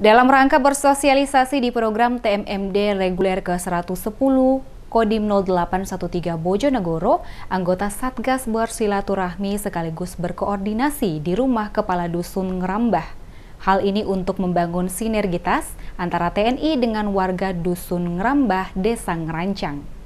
Dalam rangka bersosialisasi di program TMMD reguler ke-110 Kodim 0813 Bojonegoro, anggota Satgas bersilaturahmi sekaligus berkoordinasi di rumah Kepala Dusun Ngerambah. Hal ini untuk membangun sinergitas antara TNI dengan warga Dusun Ngerambah, Desa Ngerancang.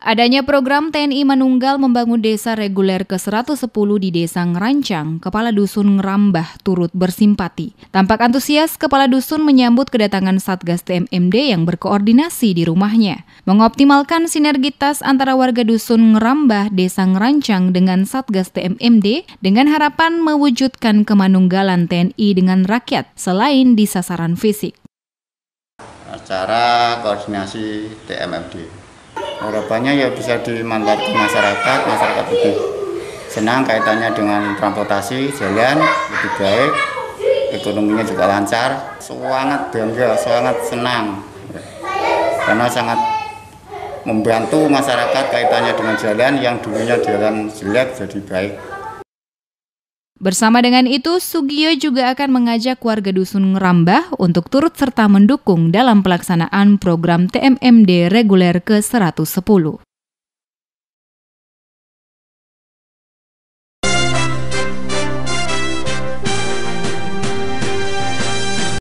Adanya program TNI Manunggal membangun desa reguler ke-110 di Desa Ngerancang, Kepala Dusun Ngerambah turut bersimpati. Tampak antusias, Kepala Dusun menyambut kedatangan Satgas TMMD yang berkoordinasi di rumahnya. Mengoptimalkan sinergitas antara warga Dusun Ngerambah, Desa Ngerancang dengan Satgas TMMD dengan harapan mewujudkan kemanunggalan TNI dengan rakyat selain di sasaran fisik. Acara koordinasi TMMD harapannya ya bisa dimanfaatkan masyarakat masyarakat lebih senang kaitannya dengan transportasi jalan lebih baik ekonominya juga lancar sangat bangga sangat senang karena sangat membantu masyarakat kaitannya dengan jalan yang dulunya jalan jelek jadi baik Bersama dengan itu, Sugiyo juga akan mengajak warga Dusun Ngerambah untuk turut serta mendukung dalam pelaksanaan program TMMD reguler ke-110.